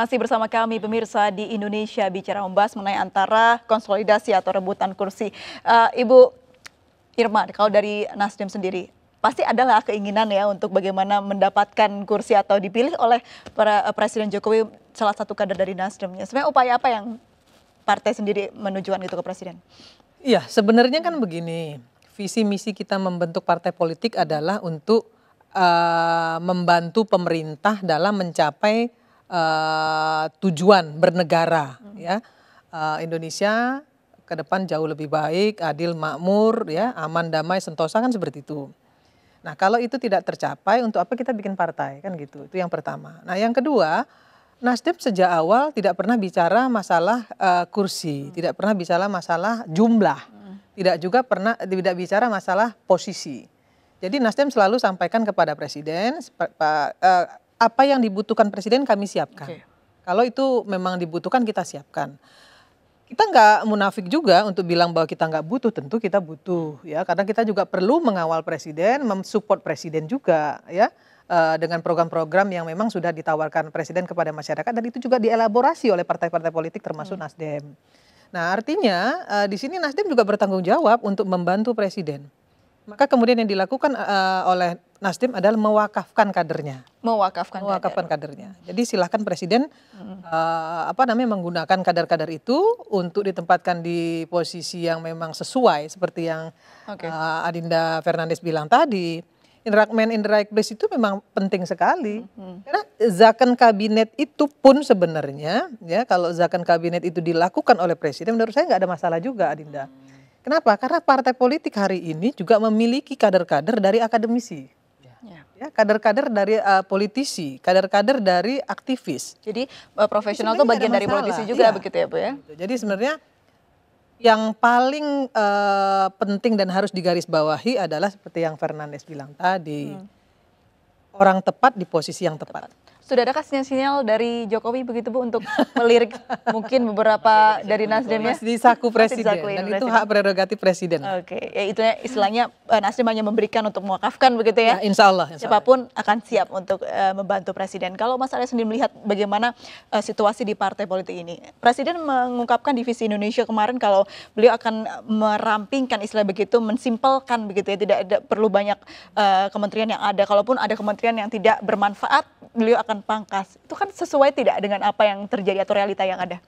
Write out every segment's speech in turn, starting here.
Masih bersama kami pemirsa di Indonesia bicara membahas mengenai antara konsolidasi atau rebutan kursi. Uh, Ibu Irma, kalau dari Nasdem sendiri, pasti adalah keinginan ya untuk bagaimana mendapatkan kursi atau dipilih oleh para eh, Presiden Jokowi salah satu kader dari Nasdemnya. Sebenarnya upaya apa yang partai sendiri menujuan gitu ke Presiden? Iya, sebenarnya kan begini, visi misi kita membentuk partai politik adalah untuk uh, membantu pemerintah dalam mencapai Eh, tujuan bernegara ya. Uh, Indonesia ke depan jauh lebih baik, adil, makmur, ya, aman, damai, sentosa kan seperti itu. Nah, kalau itu tidak tercapai, untuk apa kita bikin partai kan gitu? Itu yang pertama. Nah, yang kedua, Nasdem sejak awal tidak pernah bicara masalah uh, kursi, hmm. tidak pernah bicara masalah jumlah, hmm. tidak juga pernah tidak bicara masalah posisi. Jadi Nasdem selalu sampaikan kepada Presiden, apa yang dibutuhkan presiden kami siapkan. Okay. Kalau itu memang dibutuhkan kita siapkan. Kita nggak munafik juga untuk bilang bahwa kita nggak butuh, tentu kita butuh ya, karena kita juga perlu mengawal presiden, mensupport presiden juga ya eh, dengan program-program yang memang sudah ditawarkan presiden kepada masyarakat dan itu juga dielaborasi oleh partai-partai politik termasuk hmm. Nasdem. Nah artinya eh, di sini Nasdem juga bertanggung jawab untuk membantu presiden maka kemudian yang dilakukan uh, oleh Nasdem adalah mewakafkan kadernya. Mewakafkan, mewakafkan kader. kadernya. Jadi silahkan presiden hmm. uh, apa namanya menggunakan kader-kader itu untuk ditempatkan di posisi yang memang sesuai seperti yang okay. uh, Adinda Fernandes bilang tadi. In right itu memang penting sekali. Hmm. Karena zakan kabinet itu pun sebenarnya ya kalau zakan kabinet itu dilakukan oleh presiden menurut saya nggak ada masalah juga Adinda. Hmm Kenapa? Karena partai politik hari ini juga memiliki kader-kader dari akademisi. Ya. ya kader-kader dari uh, politisi, kader-kader dari aktivis. Jadi uh, profesional itu bagian dari politisi juga ya. begitu ya, Bu ya. Gitu. Jadi sebenarnya yang paling uh, penting dan harus digarisbawahi adalah seperti yang Fernandes bilang tadi. Hmm. Orang tepat di posisi yang tepat. tepat. Sudah adakah sinyal-sinyal dari Jokowi begitu Bu untuk melirik mungkin beberapa dari Nasdem ya? Di saku presiden dan presiden. itu hak prerogatif presiden. Oke, okay. ya itu ya, istilahnya eh, Nasdem hanya memberikan untuk mewakafkan begitu ya. Nah, insya Allah. Insya Allah. Siapapun akan siap untuk uh, membantu presiden. Kalau Mas Arya sendiri melihat bagaimana uh, situasi di partai politik ini, presiden mengungkapkan divisi Indonesia kemarin kalau beliau akan merampingkan istilah begitu, mensimpelkan begitu ya, tidak ada perlu banyak uh, kementerian yang ada. Kalaupun ada kementerian yang tidak bermanfaat, beliau akan pangkas. Itu kan sesuai tidak dengan apa yang terjadi atau realita yang ada?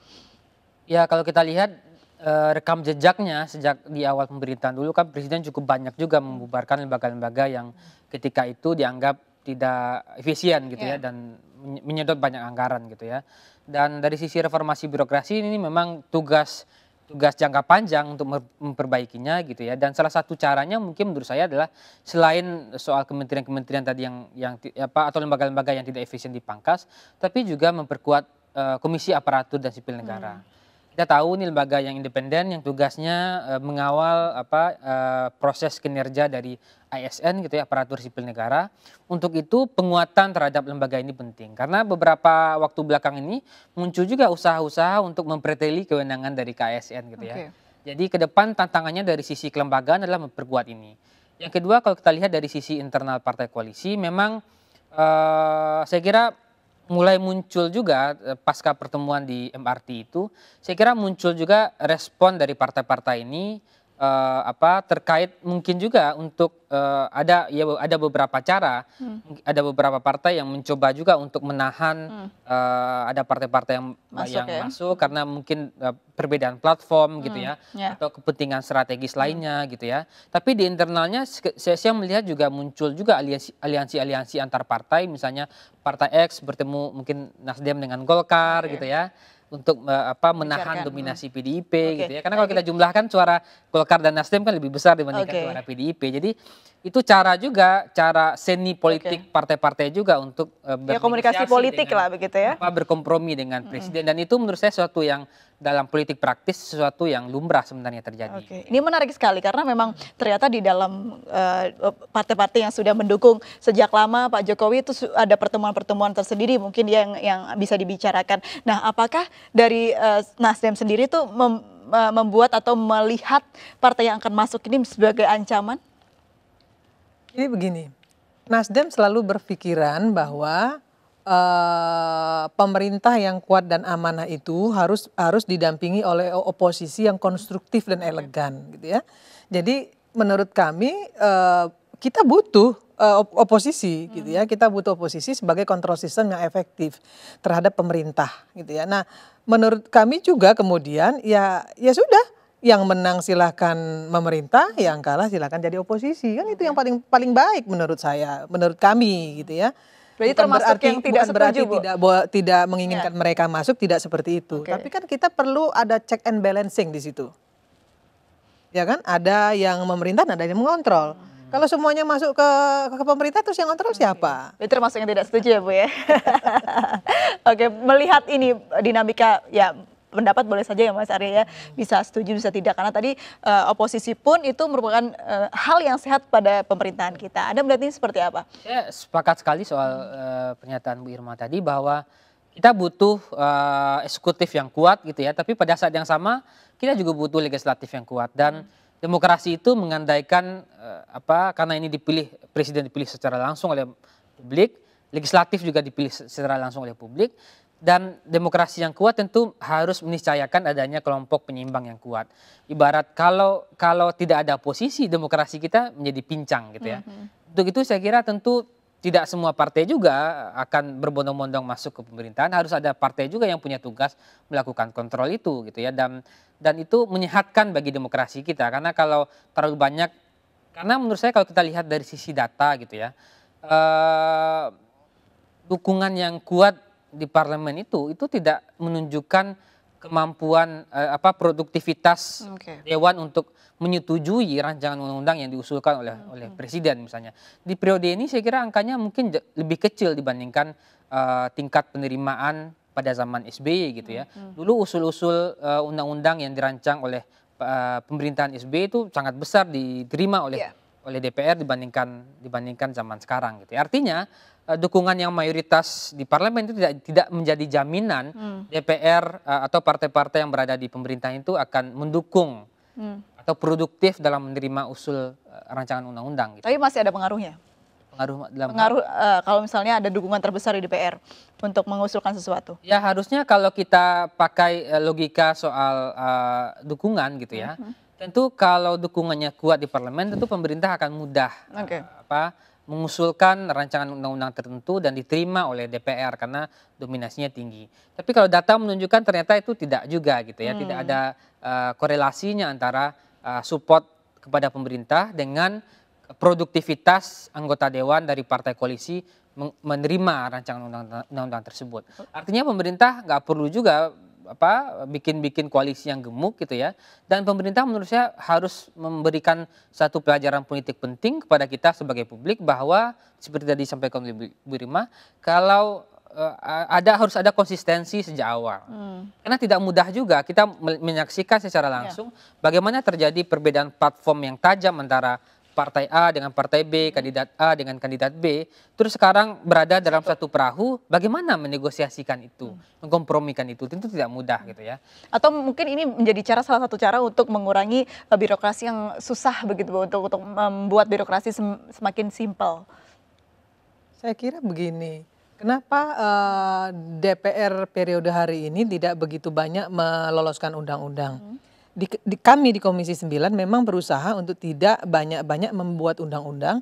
Ya kalau kita lihat eh, rekam jejaknya sejak di awal pemerintahan dulu kan presiden cukup banyak juga membubarkan lembaga-lembaga yang ketika itu dianggap tidak efisien gitu yeah. ya dan menyedot banyak anggaran gitu ya. Dan dari sisi reformasi birokrasi ini memang tugas tugas jangka panjang untuk memperbaikinya gitu ya. Dan salah satu caranya mungkin menurut saya adalah selain soal kementerian-kementerian tadi yang yang apa atau lembaga-lembaga yang tidak efisien dipangkas, tapi juga memperkuat uh, komisi aparatur dan sipil negara. Hmm kita tahu ini lembaga yang independen yang tugasnya uh, mengawal apa uh, proses kinerja dari ASN gitu ya aparatur sipil negara. Untuk itu penguatan terhadap lembaga ini penting karena beberapa waktu belakang ini muncul juga usaha-usaha untuk mempreteli kewenangan dari KSN gitu ya. Okay. Jadi ke depan tantangannya dari sisi kelembagaan adalah memperkuat ini. Yang kedua kalau kita lihat dari sisi internal partai koalisi memang uh, saya kira mulai muncul juga eh, pasca pertemuan di MRT itu, saya kira muncul juga respon dari partai-partai ini uh, apa terkait mungkin juga untuk uh, ada ya ada beberapa cara hmm. ada beberapa partai yang mencoba juga untuk menahan hmm. uh, ada partai-partai yang masuk, yang ya? masuk karena mungkin uh, perbedaan platform gitu hmm. gitu ya yeah. atau kepentingan strategis hmm. lainnya gitu ya tapi di internalnya saya, saya melihat juga muncul juga aliansi aliansi aliansi antar partai misalnya partai X bertemu mungkin Nasdem dengan Golkar okay. gitu ya untuk apa menahan Bicarkan. dominasi hmm. PDIP okay. gitu ya. Karena kalau kita jumlahkan suara Golkar dan Nasdem kan lebih besar dibandingkan okay. suara PDIP. Jadi itu cara juga cara seni politik partai-partai juga untuk uh, ya, komunikasi politik dengan, lah begitu ya apa berkompromi dengan presiden mm -hmm. dan itu menurut saya sesuatu yang dalam politik praktis sesuatu yang lumrah sebenarnya terjadi. Oke. Ini menarik sekali karena memang ternyata di dalam eh, partai-partai uh, yang sudah mendukung sejak lama Pak Jokowi itu ada pertemuan-pertemuan tersendiri mungkin yang yang bisa dibicarakan. Nah, apakah dari uh, Nasdem sendiri itu mem, membuat atau melihat partai yang akan masuk ini sebagai ancaman? Jadi begini, Nasdem selalu berpikiran bahwa uh, pemerintah yang kuat dan amanah itu harus harus didampingi oleh oposisi yang konstruktif dan elegan, gitu ya. Jadi menurut kami uh, kita butuh uh, oposisi gitu ya kita butuh oposisi sebagai kontrol sistem yang efektif terhadap pemerintah gitu ya nah menurut kami juga kemudian ya ya sudah yang menang silahkan memerintah, yang kalah silahkan jadi oposisi. Kan itu yang paling paling baik menurut saya, menurut kami gitu ya. Jadi bukan termasuk berarti, yang tidak bukan berarti tidak bo, tidak menginginkan ya. mereka masuk tidak seperti itu. Okay. Tapi kan kita perlu ada check and balancing di situ. Ya kan? Ada yang memerintah, ada yang mengontrol. Hmm. Kalau semuanya masuk ke, ke pemerintah terus yang kontrol siapa? Itu termasuk yang tidak setuju ya Bu ya. Oke, melihat ini dinamika ya pendapat boleh saja ya Mas Arya ya bisa setuju bisa tidak karena tadi uh, oposisi pun itu merupakan uh, hal yang sehat pada pemerintahan kita. Anda melihat ini seperti apa? ya sepakat sekali soal uh, pernyataan Bu Irma tadi bahwa kita butuh uh, eksekutif yang kuat gitu ya, tapi pada saat yang sama kita juga butuh legislatif yang kuat dan demokrasi itu mengandaikan uh, apa karena ini dipilih presiden dipilih secara langsung oleh publik, legislatif juga dipilih secara langsung oleh publik dan demokrasi yang kuat tentu harus meniscayakan adanya kelompok penyimbang yang kuat. Ibarat kalau kalau tidak ada posisi demokrasi kita menjadi pincang gitu ya. Mm-hmm. Untuk itu saya kira tentu tidak semua partai juga akan berbondong-bondong masuk ke pemerintahan. Harus ada partai juga yang punya tugas melakukan kontrol itu gitu ya. Dan dan itu menyehatkan bagi demokrasi kita karena kalau terlalu banyak karena menurut saya kalau kita lihat dari sisi data gitu ya. uh, dukungan yang kuat di parlemen itu itu tidak menunjukkan kemampuan eh, apa produktivitas okay. dewan untuk menyetujui rancangan undang-undang yang diusulkan oleh hmm. oleh presiden misalnya. Di periode ini saya kira angkanya mungkin lebih kecil dibandingkan eh, tingkat penerimaan pada zaman SBY gitu ya. Hmm. hmm. Dulu usul-usul eh, undang-undang yang dirancang oleh eh, pemerintahan SBY itu sangat besar diterima oleh yeah. oleh DPR dibandingkan dibandingkan zaman sekarang gitu. Ya. Artinya Eh, dukungan yang mayoritas di parlemen itu tidak tidak menjadi jaminan hmm. DPR uh, eh, atau partai-partai yang berada di pemerintah itu akan mendukung hmm. atau produktif dalam menerima usul uh, rancangan undang-undang. Gitu. Tapi masih ada pengaruhnya. Pengaruh dalam pengaruh uh, kalau misalnya ada dukungan terbesar di DPR untuk mengusulkan sesuatu. Ya harusnya kalau kita pakai logika soal uh, dukungan gitu ya. Hmm. Tentu kalau dukungannya kuat di parlemen tentu pemerintah akan mudah okay. uh, apa mengusulkan rancangan undang-undang tertentu dan diterima oleh DPR karena dominasinya tinggi. Tapi kalau data menunjukkan ternyata itu tidak juga gitu ya, hmm. tidak ada uh, korelasinya antara uh, support kepada pemerintah dengan produktivitas anggota dewan dari partai koalisi menerima rancangan undang-undang tersebut. Oh. Artinya pemerintah nggak perlu juga apa bikin-bikin koalisi yang gemuk gitu ya. Dan pemerintah menurut saya harus memberikan satu pelajaran politik penting kepada kita sebagai publik bahwa seperti tadi disampaikan oleh Bu Rima, kalau uh, ada harus ada konsistensi sejak awal. Hmm. Karena tidak mudah juga kita menyaksikan secara iya. langsung ya. bagaimana terjadi perbedaan platform yang tajam antara partai A dengan partai B, hmm. kandidat A dengan kandidat B, terus sekarang berada dalam satu perahu, bagaimana menegosiasikan itu, hmm. mengkompromikan itu, tentu tidak mudah hmm. gitu ya. Atau mungkin ini menjadi cara salah satu cara untuk mengurangi eh, birokrasi yang susah begitu untuk untuk membuat birokrasi semakin simpel. Saya kira begini, Kenapa uh, eh, DPR periode hari ini tidak begitu banyak meloloskan undang-undang? Hmm di, di kami di Komisi 9 memang berusaha untuk tidak banyak-banyak membuat undang-undang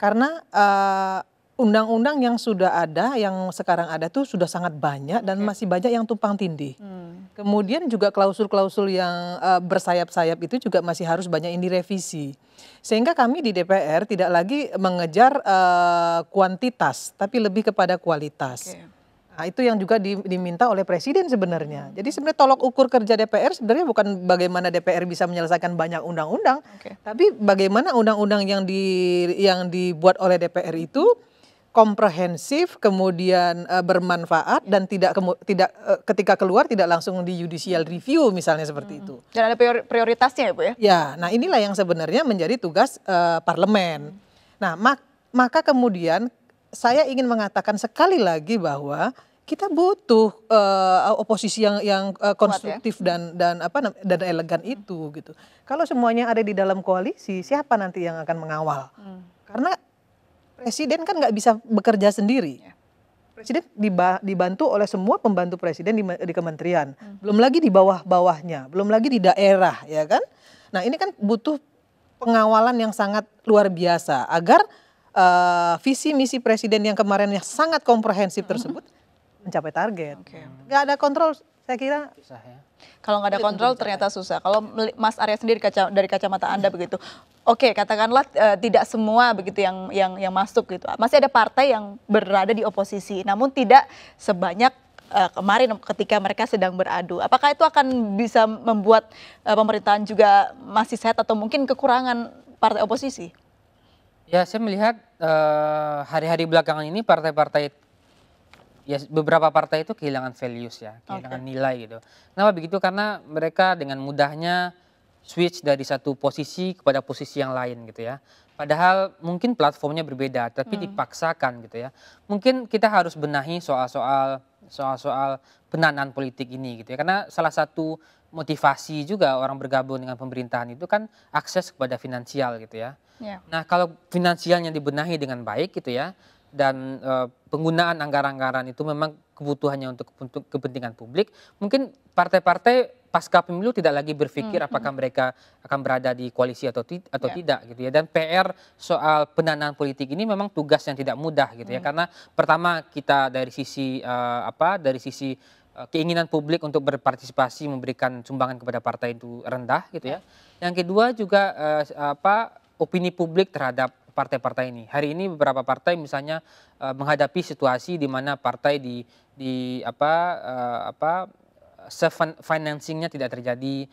karena eh, undang-undang uh, yang sudah ada yang sekarang ada tuh sudah sangat banyak dan okay. masih banyak yang tumpang tindih. Hmm. Kemudian juga klausul-klausul yang uh, bersayap-sayap itu juga masih harus banyak yang direvisi. Sehingga kami di DPR tidak lagi mengejar uh, kuantitas tapi lebih kepada kualitas. Okay. Nah, itu yang juga diminta oleh presiden sebenarnya. Jadi sebenarnya tolok ukur kerja DPR sebenarnya bukan bagaimana DPR bisa menyelesaikan banyak undang-undang, okay. tapi bagaimana undang-undang yang di yang dibuat oleh DPR itu komprehensif, kemudian uh, bermanfaat dan tidak kemu tidak uh, ketika keluar tidak langsung di judicial review misalnya seperti hmm. itu. Dan ada prioritasnya ya, Bu ya? Ya, nah inilah yang sebenarnya menjadi tugas uh, parlemen. Nah, mak maka kemudian saya ingin mengatakan sekali lagi bahwa kita butuh uh, oposisi yang yang uh, eh, konstruktif Kuat, ya? dan dan apa dan elegan itu gitu. Kalau semuanya ada di dalam koalisi, siapa nanti yang akan mengawal? Hmm. Karena presiden kan nggak bisa bekerja sendiri. Ya. Presiden dibantu oleh semua pembantu presiden di, di kementerian, hmm. belum lagi di bawah-bawahnya, belum lagi di daerah, ya kan? Nah ini kan butuh pengawalan yang sangat luar biasa agar uh, visi misi presiden yang kemarin yang sangat komprehensif tersebut mencapai target. Okay. Gak ada kontrol, saya kira. Susah ya. Kalau nggak ada iya, kontrol ternyata susah. Kalau Mas Arya sendiri kaca, dari kacamata Anda begitu, oke okay, katakanlah uh, tidak semua begitu yang yang yang masuk gitu. Masih ada partai yang berada di oposisi, namun tidak sebanyak uh, kemarin ketika mereka sedang beradu. Apakah itu akan bisa membuat uh, pemerintahan juga masih sehat atau mungkin kekurangan partai oposisi? Ya, saya melihat eh, hari-hari uh, belakangan ini partai-partai ya beberapa partai itu kehilangan values ya, kehilangan okay. nilai gitu. Kenapa begitu? Karena mereka dengan mudahnya switch dari satu posisi kepada posisi yang lain gitu ya. Padahal mungkin platformnya berbeda, tapi hmm. dipaksakan gitu ya. Mungkin kita harus benahi soal-soal soal-soal penanaan politik ini gitu ya. Karena salah satu motivasi juga orang bergabung dengan pemerintahan itu kan akses kepada finansial gitu ya. Yeah. Nah kalau finansialnya dibenahi dengan baik gitu ya dan e, penggunaan anggaran-anggaran itu memang kebutuhannya untuk kepentingan publik, mungkin partai-partai pasca pemilu tidak lagi berpikir hmm, hmm. apakah mereka akan berada di koalisi atau ti atau yeah. tidak gitu ya dan PR soal pendanaan politik ini memang tugas yang tidak mudah gitu ya. hmm. ya karena pertama kita dari sisi uh, apa dari sisi eh, keinginan publik untuk berpartisipasi memberikan sumbangan kepada partai itu rendah gitu ya. ya. Yang kedua juga uh, apa opini publik terhadap partai-partai ini. Hari ini beberapa partai misalnya uh, menghadapi situasi di mana partai di di apa uh, apa financingnya tidak terjadi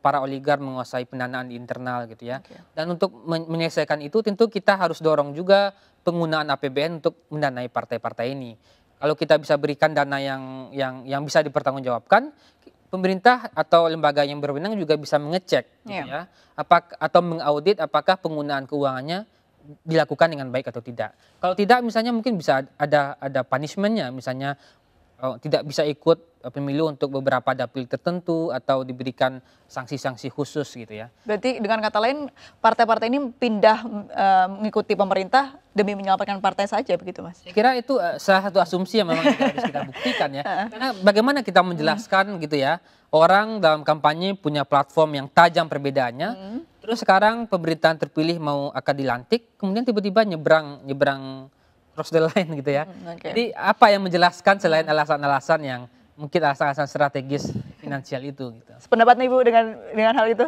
para oligar menguasai pendanaan di internal gitu ya okay. dan untuk menyelesaikan itu tentu kita harus dorong juga penggunaan APBN untuk mendanai partai-partai ini kalau kita bisa berikan dana yang yang yang bisa dipertanggungjawabkan pemerintah atau lembaga yang berwenang juga bisa mengecek gitu yeah. ya apakah atau mengaudit apakah penggunaan keuangannya dilakukan dengan baik atau tidak. Kalau tidak misalnya mungkin bisa ada ada punishmentnya misalnya uh, tidak bisa ikut eh, pemilu untuk beberapa dapil tertentu atau diberikan sanksi-sanksi khusus gitu ya. Berarti dengan kata lain partai-partai ini pindah e, mengikuti pemerintah demi menyelamatkan partai saja begitu Mas. Saya kira itu e, salah satu asumsi yang memang harus kita buktikan ya. Karena bagaimana kita menjelaskan hmm. gitu ya, orang dalam kampanye punya platform yang tajam perbedaannya. Hmm. Terus sekarang pemerintahan terpilih mau akan dilantik, kemudian tiba-tiba nyebrang nyebrang cross the line gitu ya. Okay. Jadi apa yang menjelaskan selain alasan-alasan yang mungkin alasan-alasan strategis finansial itu gitu. Sependapat nih Bu dengan dengan hal itu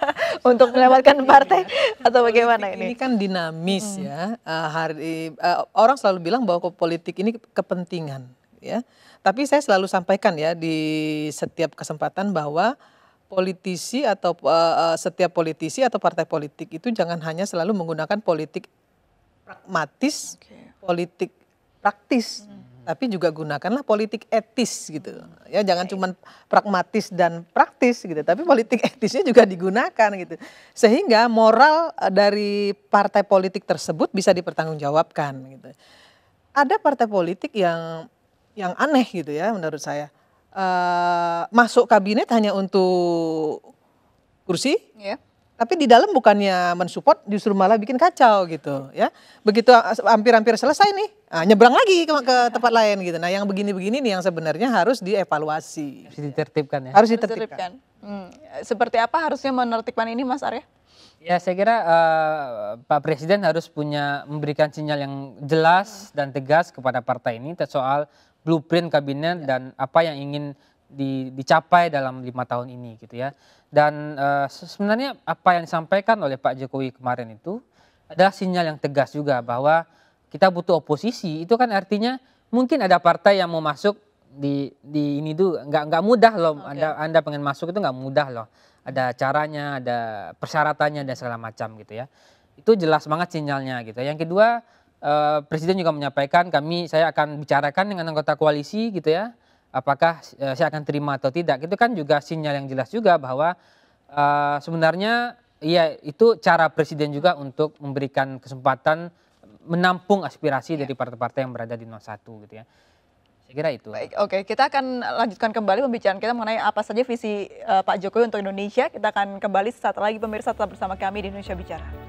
untuk melewatkan iya. partai atau bagaimana ini? Ini kan dinamis hmm. ya. Uh, hari uh, orang selalu bilang bahwa politik ini kepentingan ya. Tapi saya selalu sampaikan ya di setiap kesempatan bahwa politisi atau uh, setiap politisi atau partai politik itu jangan hanya selalu menggunakan politik pragmatis, okay. politik praktis, hmm. tapi juga gunakanlah politik etis gitu. Ya jangan cuma pragmatis dan praktis gitu, tapi politik etisnya juga digunakan gitu. Sehingga moral eh, dari partai politik tersebut bisa dipertanggungjawabkan gitu. Ada partai politik yang yang aneh gitu ya menurut saya. Uh, masuk kabinet hanya untuk kursi, yeah tapi di dalam bukannya mensupport justru malah bikin kacau gitu ya begitu hampir-hampir selesai nih nah, nyebrang lagi ke, ke tempat lain gitu nah yang begini-begini nih yang sebenarnya harus dievaluasi harus ditertibkan ya harus ditertibkan, Hmm. seperti apa harusnya menertibkan ini Mas Arya Ya saya kira uh, Pak Presiden harus punya memberikan sinyal yang jelas dan tegas kepada partai ini soal blueprint kabinet dan apa yang ingin di, dicapai dalam lima tahun ini gitu ya. Dan uh, sebenarnya apa yang disampaikan oleh Pak Jokowi kemarin itu adalah sinyal yang tegas juga bahwa kita butuh oposisi itu kan artinya mungkin ada partai yang mau masuk di di ini tuh nggak nggak mudah loh okay. anda anda pengen masuk itu nggak mudah loh ada caranya ada persyaratannya dan segala macam gitu ya itu jelas banget sinyalnya gitu yang kedua eh, presiden juga menyampaikan kami saya akan bicarakan dengan anggota koalisi gitu ya apakah uh, saya akan terima atau tidak itu kan juga sinyal yang jelas juga bahwa uh, sebenarnya ya itu cara presiden juga untuk memberikan kesempatan menampung aspirasi ya. dari partai-partai yang berada di 01 gitu ya. Saya kira itu. Baik, oke. Kita akan lanjutkan kembali pembicaraan kita mengenai apa saja visi uh, Pak Jokowi untuk Indonesia. Kita akan kembali sesaat lagi pemirsa tetap bersama kami di Indonesia Bicara.